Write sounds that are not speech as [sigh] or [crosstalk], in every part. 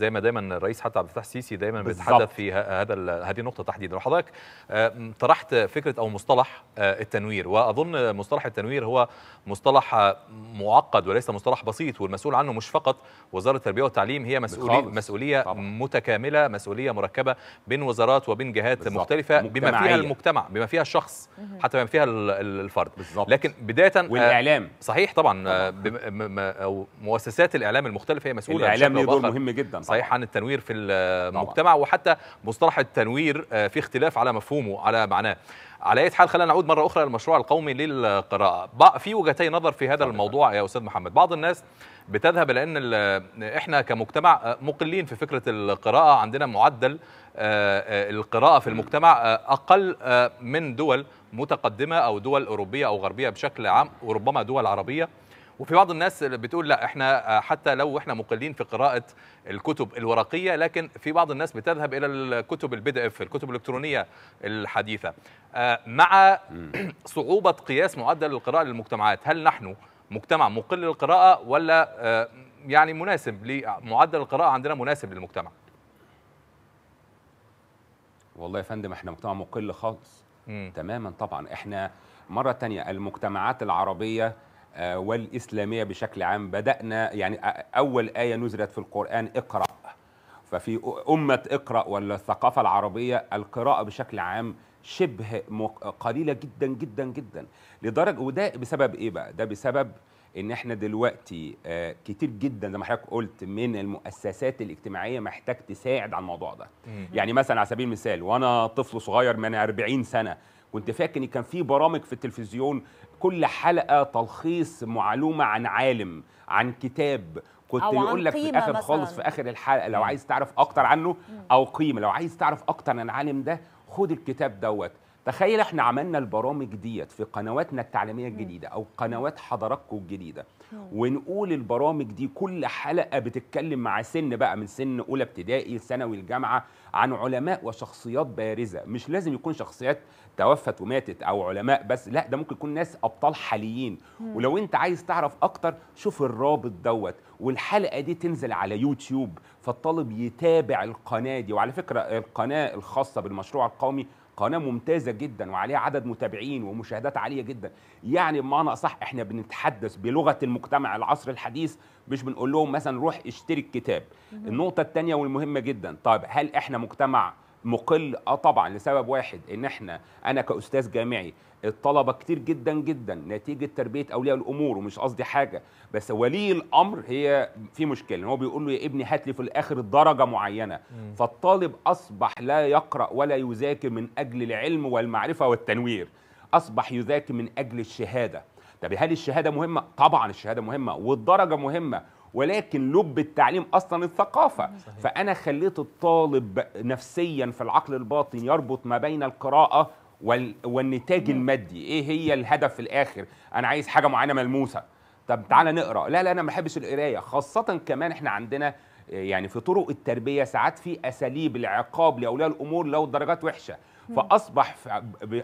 زي ما دايما الرئيس حتى عبد الفتاح السيسي دايما بيتحدث في هذا هذه النقطه تحديدا وحضرتك آه، طرحت فكره او مصطلح آه، التنوير واظن مصطلح التنوير هو مصطلح آه، معقد وليس مصطلح بسيط والمسؤول عنه مش فقط وزاره التربيه والتعليم هي مسؤوليه مسؤوليه طبعا. متكامله مسؤوليه مركبه بين وزارات وبين جهات بالزبط. مختلفه بما فيها المجتمع بما فيها الشخص حتى بما فيها الفرد بالزبط. لكن بدايه والاعلام صحيح طبعا, طبعاً. او مؤسسات الاعلام المختلفه هي مسؤوله الاعلام له دور مهم جدا صحيح عن التنوير في المجتمع طبعا. وحتى مصطلح التنوير آه، في اختلاف على مفهومه على معناه على اي حال خلينا نعود مره اخرى للمشروع القومي للقراءه في وجهتي نظر في هذا الموضوع يا استاذ محمد بعض الناس بتذهب لان احنا كمجتمع آه، مقلين في فكره القراءه عندنا معدل آه، القراءه في المجتمع اقل من دول متقدمه او دول اوروبيه او غربيه بشكل عام وربما دول عربيه وفي بعض الناس بتقول لا احنا آه، حتى لو احنا مقلين في قراءه الكتب الورقيه لكن في بعض الناس بتذهب الى الكتب البي دي اف الكتب الالكترونيه الحديثه آه، مع [clears throat] صعوبه قياس معدل القراءه للمجتمعات هل نحن مجتمع مقل للقراءه ولا آه، يعني مناسب لمعدل القراءه عندنا مناسب للمجتمع والله يا فندم احنا مجتمع مقل خالص تماما طبعا احنا مره تانية المجتمعات العربيه آه، والإسلامية بشكل عام بدأنا يعني أول آية نزلت في القرآن اقرأ ففي أمة اقرأ ولا الثقافة العربية القراءة بشكل عام شبه قليلة جدا جدا جدا لدرجة وده بسبب إيه بقى؟ ده بسبب إن إحنا دلوقتي آه، كتير جدا زي ما حضرتك قلت من المؤسسات الاجتماعية محتاج تساعد على الموضوع ده. يعني مثلا على سبيل المثال وأنا طفل صغير من 40 سنة كنت فاكر ان كان في برامج في التلفزيون كل حلقه تلخيص معلومه عن عالم عن كتاب كنت يقول لك في الاخر مثلاً. خالص في اخر الحلقه لو عايز تعرف اكتر عنه او قيمه لو عايز تعرف اكتر عن العالم ده خد الكتاب دوت تخيل احنا عملنا البرامج ديت في قنواتنا التعليميه الجديده او قنوات حضراتكم الجديده ونقول البرامج دي كل حلقه بتتكلم مع سن بقى من سن اولى ابتدائي ثانوي الجامعه عن علماء وشخصيات بارزه مش لازم يكون شخصيات توفت وماتت او علماء بس لا ده ممكن يكون ناس ابطال حاليين ولو انت عايز تعرف اكتر شوف الرابط دوت والحلقه دي تنزل على يوتيوب فالطالب يتابع القناه دي وعلى فكره القناه الخاصه بالمشروع القومي قناه ممتازه جدا وعليها عدد متابعين ومشاهدات عاليه جدا يعني بمعنى اصح احنا بنتحدث بلغه المجتمع العصر الحديث مش بنقول لهم مثلا روح اشتري الكتاب النقطه الثانيه والمهمه جدا طيب هل احنا مجتمع مقل اه طبعا لسبب واحد ان احنا انا كاستاذ جامعي الطلبه كتير جدا جدا نتيجه تربيه اولياء الامور ومش قصدي حاجه بس ولي الامر هي في مشكله هو بيقول له يا ابني هات لي في الاخر درجه معينه فالطالب اصبح لا يقرا ولا يذاكر من اجل العلم والمعرفه والتنوير اصبح يذاكر من اجل الشهاده طب هل الشهاده مهمه طبعا الشهاده مهمه والدرجه مهمه ولكن لب التعليم اصلا الثقافه صحيح. فانا خليت الطالب نفسيا في العقل الباطن يربط ما بين القراءه وال... والنتاج مم. المادي ايه هي الهدف في الاخر انا عايز حاجه معينه ملموسه طب تعالى نقرا لا لا انا ما بحبش القرايه خاصه كمان احنا عندنا يعني في طرق التربيه ساعات في اساليب العقاب لاولياء الامور لو الدرجات وحشه فاصبح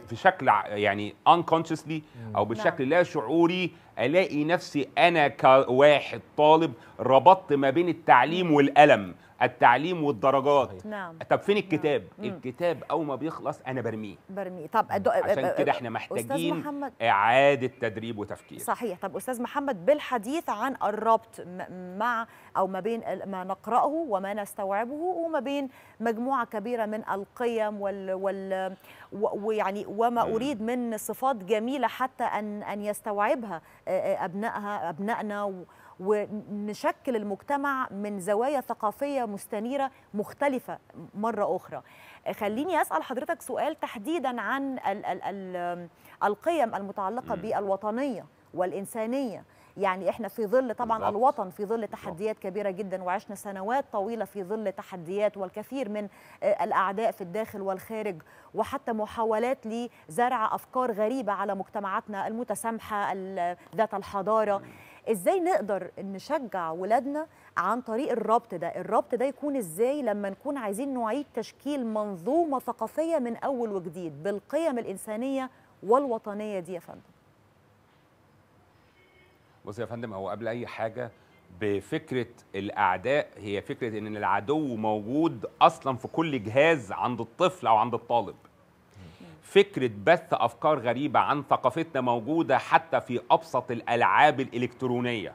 في شكل يعني unconsciously او بشكل نعم. لا شعوري الاقي نفسي انا كواحد طالب ربطت ما بين التعليم والالم التعليم والدرجات نعم طب فين الكتاب نعم. الكتاب او ما بيخلص انا برميه برميه طب أدو... عشان كده احنا محتاجين محمد... اعاده تدريب وتفكير صحيح طب استاذ محمد بالحديث عن الربط مع او ما بين ما نقراه وما نستوعبه وما بين مجموعه كبيره من القيم وال, وال... ويعني وما اريد من صفات جميله حتى ان ان يستوعبها ابنائها ابنائنا و... ونشكل المجتمع من زوايا ثقافيه مستنيره مختلفه مره اخرى خليني اسال حضرتك سؤال تحديدا عن ال ال ال القيم المتعلقه بالوطنيه والانسانيه يعني احنا في ظل طبعا بالضبط. الوطن في ظل تحديات كبيره جدا وعشنا سنوات طويله في ظل تحديات والكثير من آه، الاعداء في الداخل والخارج وحتى محاولات لزرع افكار غريبه على مجتمعاتنا المتسامحه ذات الحضاره م. ازاي نقدر نشجع ولادنا عن طريق الربط ده الربط ده يكون ازاي لما نكون عايزين نعيد تشكيل منظومه ثقافيه من اول وجديد بالقيم الانسانيه والوطنيه دي يا فندم بص يا فندم هو قبل اي حاجه بفكره الاعداء هي فكره ان العدو موجود اصلا في كل جهاز عند الطفل او عند الطالب فكرة بث أفكار غريبة عن ثقافتنا موجودة حتى في أبسط الألعاب الإلكترونية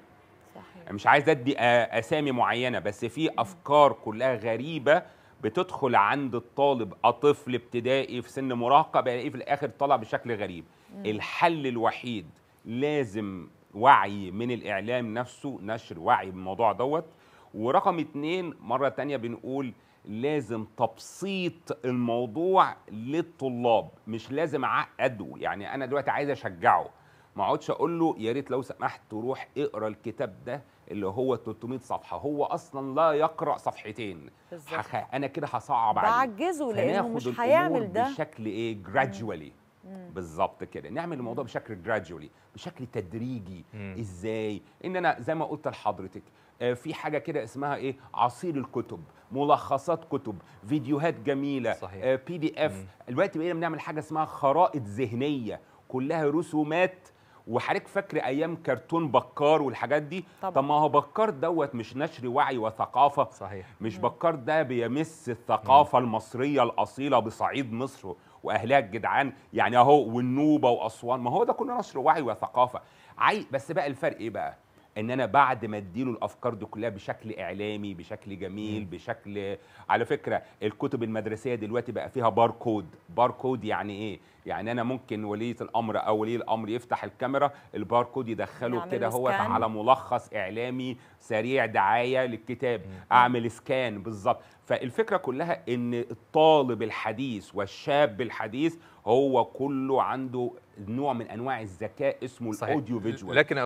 صحيح. مش عايز أدي أسامي معينة بس في أفكار كلها غريبة بتدخل عند الطالب أطفل ابتدائي في سن مراهقة بلاقيه في الآخر طالع بشكل غريب م. الحل الوحيد لازم وعي من الإعلام نفسه نشر وعي بالموضوع دوت ورقم اتنين مرة تانية بنقول لازم تبسيط الموضوع للطلاب مش لازم اعقده يعني انا دلوقتي عايز اشجعه ما اقعدش اقول له يا ريت لو سمحت تروح اقرا الكتاب ده اللي هو 300 صفحه هو اصلا لا يقرا صفحتين حخ... انا كده هصعب عليه بعجزه لانه مش هيعمل ده بشكل ايه جرادجولي بالظبط كده نعمل الموضوع بشكل جرادجولي بشكل تدريجي مم. ازاي ان انا زي ما قلت لحضرتك آه، في حاجه كده اسمها ايه عصير الكتب ملخصات كتب فيديوهات جميله آه، صحيح. بي دي اف دلوقتي بقينا بنعمل حاجه اسمها خرائط ذهنيه كلها رسومات وحضرتك فاكر ايام كرتون بكار والحاجات دي طبعا. طب ما هو بكار دوت مش نشر وعي وثقافه صحيح مش مم. بكار ده بيمس الثقافه مم. المصريه الاصيله بصعيد مصر واهلها الجدعان يعني اهو والنوبه واسوان ما هو ده كله نشر وعي وثقافه عي بس بقى الفرق ايه بقى ان انا بعد ما اديله الافكار دي كلها بشكل اعلامي بشكل جميل بشكل على فكره الكتب المدرسيه دلوقتي بقى فيها باركود باركود يعني ايه يعني انا ممكن ولي الامر او ولي الامر يفتح الكاميرا الباركود يدخله كده هو على ملخص اعلامي سريع دعايه للكتاب اعمل سكان بالظبط فالفكره كلها ان الطالب الحديث والشاب الحديث هو كله عنده نوع من انواع الذكاء اسمه الاوديو فيجوال لكن